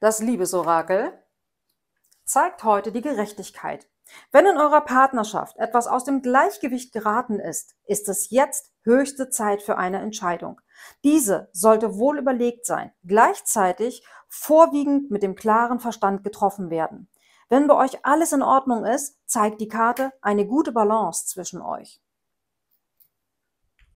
Das Liebesorakel zeigt heute die Gerechtigkeit. Wenn in eurer Partnerschaft etwas aus dem Gleichgewicht geraten ist, ist es jetzt höchste Zeit für eine Entscheidung. Diese sollte wohl überlegt sein, gleichzeitig vorwiegend mit dem klaren Verstand getroffen werden. Wenn bei euch alles in Ordnung ist, zeigt die Karte eine gute Balance zwischen euch.